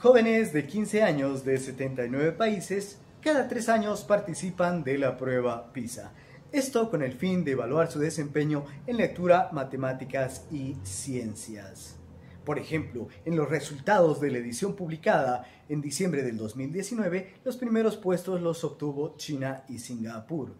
Jóvenes de 15 años de 79 países cada tres años participan de la prueba PISA. Esto con el fin de evaluar su desempeño en lectura, matemáticas y ciencias. Por ejemplo, en los resultados de la edición publicada en diciembre del 2019, los primeros puestos los obtuvo China y Singapur.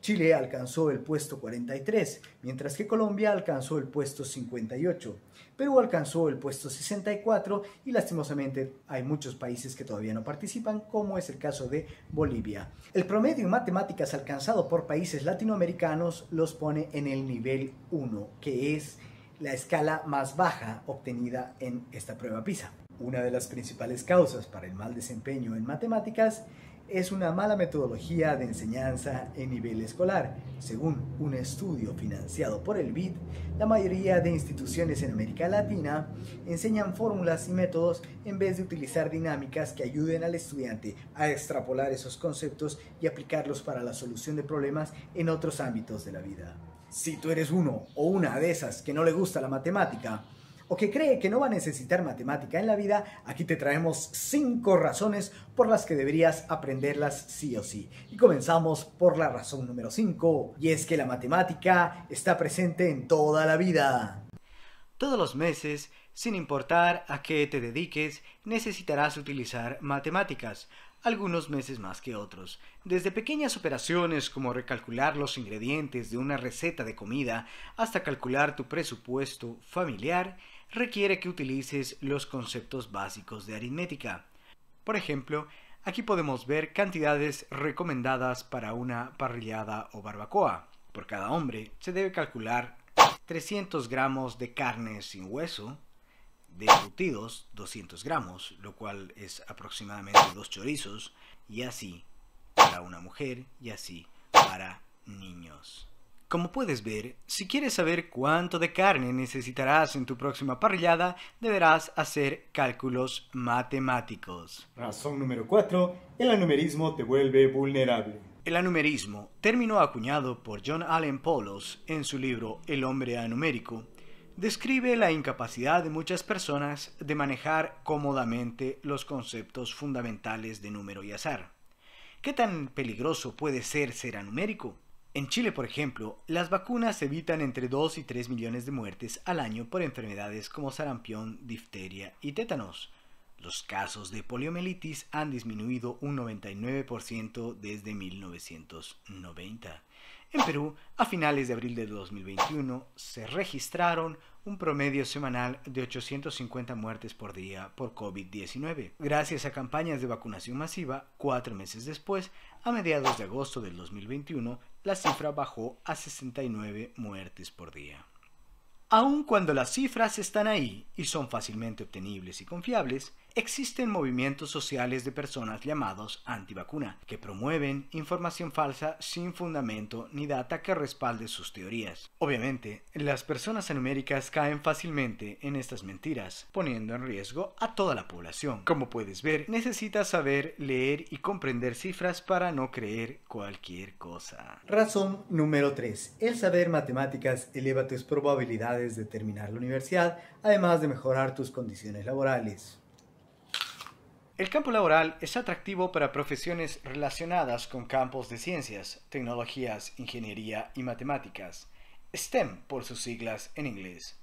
Chile alcanzó el puesto 43, mientras que Colombia alcanzó el puesto 58. Perú alcanzó el puesto 64 y lastimosamente hay muchos países que todavía no participan, como es el caso de Bolivia. El promedio en matemáticas alcanzado por países latinoamericanos los pone en el nivel 1, que es la escala más baja obtenida en esta prueba PISA. Una de las principales causas para el mal desempeño en matemáticas es una mala metodología de enseñanza en nivel escolar. Según un estudio financiado por el BID, la mayoría de instituciones en América Latina enseñan fórmulas y métodos en vez de utilizar dinámicas que ayuden al estudiante a extrapolar esos conceptos y aplicarlos para la solución de problemas en otros ámbitos de la vida. Si tú eres uno o una de esas que no le gusta la matemática, o que cree que no va a necesitar matemática en la vida, aquí te traemos 5 razones por las que deberías aprenderlas sí o sí. Y comenzamos por la razón número 5, y es que la matemática está presente en toda la vida. Todos los meses, sin importar a qué te dediques, necesitarás utilizar matemáticas algunos meses más que otros. Desde pequeñas operaciones como recalcular los ingredientes de una receta de comida hasta calcular tu presupuesto familiar, requiere que utilices los conceptos básicos de aritmética. Por ejemplo, aquí podemos ver cantidades recomendadas para una parrillada o barbacoa. Por cada hombre se debe calcular 300 gramos de carne sin hueso, de embutidos 200 gramos, lo cual es aproximadamente dos chorizos, y así para una mujer y así para niños. Como puedes ver, si quieres saber cuánto de carne necesitarás en tu próxima parrillada, deberás hacer cálculos matemáticos. Razón número 4. El anumerismo te vuelve vulnerable. El anumerismo, término acuñado por John Allen Polos en su libro El hombre anumérico, describe la incapacidad de muchas personas de manejar cómodamente los conceptos fundamentales de número y azar. ¿Qué tan peligroso puede ser ser anumérico? En Chile, por ejemplo, las vacunas evitan entre 2 y 3 millones de muertes al año por enfermedades como sarampión, difteria y tétanos. Los casos de poliomielitis han disminuido un 99% desde 1990. En Perú, a finales de abril de 2021, se registraron un promedio semanal de 850 muertes por día por COVID-19. Gracias a campañas de vacunación masiva, cuatro meses después, a mediados de agosto del 2021, la cifra bajó a 69 muertes por día. Aun cuando las cifras están ahí y son fácilmente obtenibles y confiables, Existen movimientos sociales de personas llamados antivacuna, que promueven información falsa sin fundamento ni data que respalde sus teorías. Obviamente, las personas numéricas caen fácilmente en estas mentiras, poniendo en riesgo a toda la población. Como puedes ver, necesitas saber leer y comprender cifras para no creer cualquier cosa. Razón número 3. El saber matemáticas eleva tus probabilidades de terminar la universidad, además de mejorar tus condiciones laborales. El campo laboral es atractivo para profesiones relacionadas con campos de ciencias, tecnologías, ingeniería y matemáticas, STEM por sus siglas en inglés.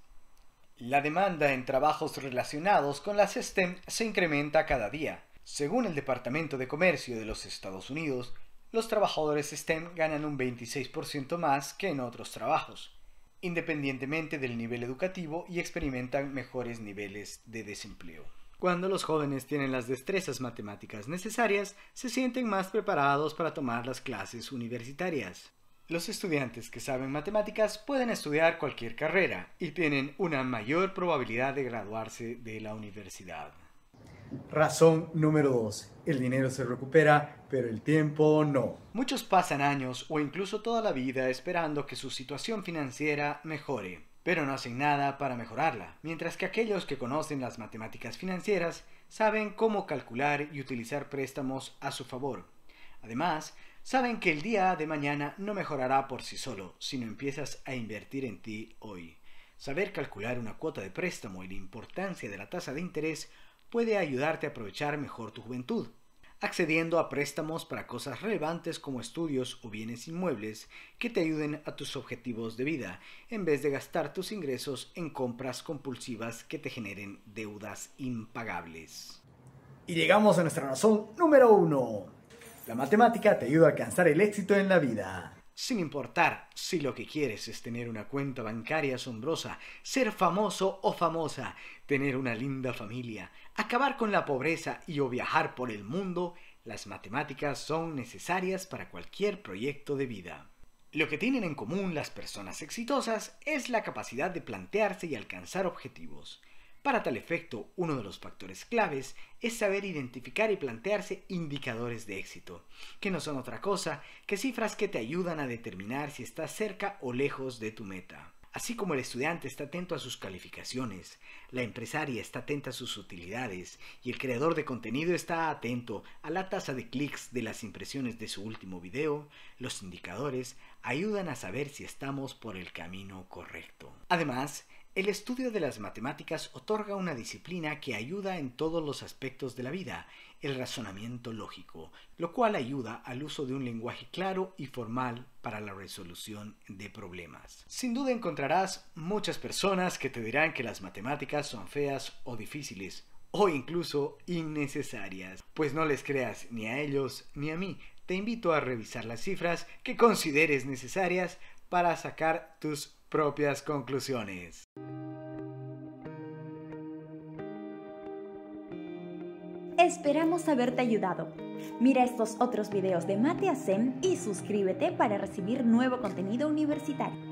La demanda en trabajos relacionados con las STEM se incrementa cada día. Según el Departamento de Comercio de los Estados Unidos, los trabajadores STEM ganan un 26% más que en otros trabajos, independientemente del nivel educativo y experimentan mejores niveles de desempleo. Cuando los jóvenes tienen las destrezas matemáticas necesarias, se sienten más preparados para tomar las clases universitarias. Los estudiantes que saben matemáticas pueden estudiar cualquier carrera y tienen una mayor probabilidad de graduarse de la universidad. Razón número 2. El dinero se recupera, pero el tiempo no. Muchos pasan años o incluso toda la vida esperando que su situación financiera mejore pero no hacen nada para mejorarla, mientras que aquellos que conocen las matemáticas financieras saben cómo calcular y utilizar préstamos a su favor. Además, saben que el día de mañana no mejorará por sí solo si no empiezas a invertir en ti hoy. Saber calcular una cuota de préstamo y la importancia de la tasa de interés puede ayudarte a aprovechar mejor tu juventud accediendo a préstamos para cosas relevantes como estudios o bienes inmuebles que te ayuden a tus objetivos de vida, en vez de gastar tus ingresos en compras compulsivas que te generen deudas impagables. Y llegamos a nuestra razón número uno. La matemática te ayuda a alcanzar el éxito en la vida. Sin importar si lo que quieres es tener una cuenta bancaria asombrosa, ser famoso o famosa, tener una linda familia, acabar con la pobreza y o viajar por el mundo, las matemáticas son necesarias para cualquier proyecto de vida. Lo que tienen en común las personas exitosas es la capacidad de plantearse y alcanzar objetivos. Para tal efecto, uno de los factores claves es saber identificar y plantearse indicadores de éxito, que no son otra cosa que cifras que te ayudan a determinar si estás cerca o lejos de tu meta. Así como el estudiante está atento a sus calificaciones, la empresaria está atenta a sus utilidades y el creador de contenido está atento a la tasa de clics de las impresiones de su último video, los indicadores ayudan a saber si estamos por el camino correcto. Además, el estudio de las matemáticas otorga una disciplina que ayuda en todos los aspectos de la vida, el razonamiento lógico, lo cual ayuda al uso de un lenguaje claro y formal para la resolución de problemas. Sin duda encontrarás muchas personas que te dirán que las matemáticas son feas o difíciles o incluso innecesarias. Pues no les creas ni a ellos ni a mí. Te invito a revisar las cifras que consideres necesarias para sacar tus propias conclusiones. Esperamos haberte ayudado. Mira estos otros videos de Mate y suscríbete para recibir nuevo contenido universitario.